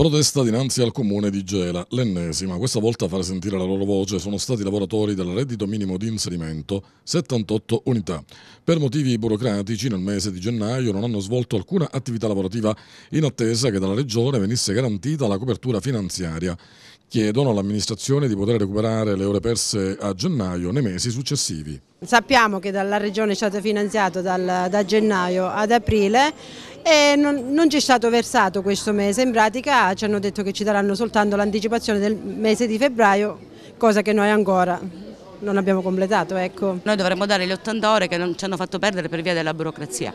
Protesta dinanzi al comune di Gela, l'ennesima. Questa volta a far sentire la loro voce sono stati i lavoratori del reddito minimo di inserimento, 78 unità. Per motivi burocratici nel mese di gennaio non hanno svolto alcuna attività lavorativa in attesa che dalla regione venisse garantita la copertura finanziaria. Chiedono all'amministrazione di poter recuperare le ore perse a gennaio nei mesi successivi. Sappiamo che dalla regione è stato finanziato dal, da gennaio ad aprile e non, non ci è stato versato questo mese, in pratica ci hanno detto che ci daranno soltanto l'anticipazione del mese di febbraio, cosa che noi ancora non abbiamo completato. Ecco. Noi dovremmo dare le 80 ore che non ci hanno fatto perdere per via della burocrazia.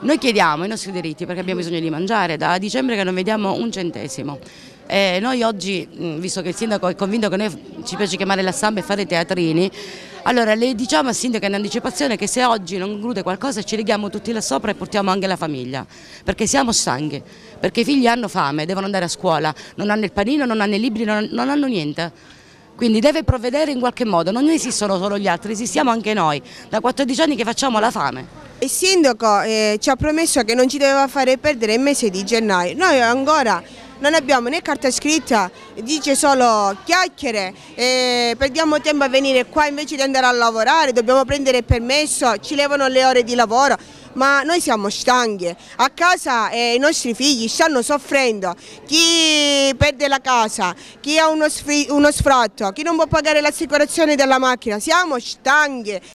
Noi chiediamo i nostri diritti perché abbiamo bisogno di mangiare, da dicembre che non vediamo un centesimo. E noi oggi, visto che il sindaco è convinto che noi ci piace chiamare la samba e fare teatrini, allora le diciamo al sindaco in anticipazione che se oggi non conclude qualcosa ci leghiamo tutti là sopra e portiamo anche la famiglia, perché siamo sangue, perché i figli hanno fame, devono andare a scuola, non hanno il panino, non hanno i libri, non, non hanno niente. Quindi deve provvedere in qualche modo, non esistono solo gli altri, esistiamo anche noi, da 14 anni che facciamo la fame. Il sindaco eh, ci ha promesso che non ci doveva fare perdere il mese di gennaio, noi ancora non abbiamo né carta scritta, dice solo chiacchiere, perdiamo tempo a venire qua invece di andare a lavorare, dobbiamo prendere permesso, ci levano le ore di lavoro ma noi siamo stanche, a casa eh, i nostri figli stanno soffrendo, chi perde la casa, chi ha uno, uno sfratto, chi non può pagare l'assicurazione della macchina, siamo stanche.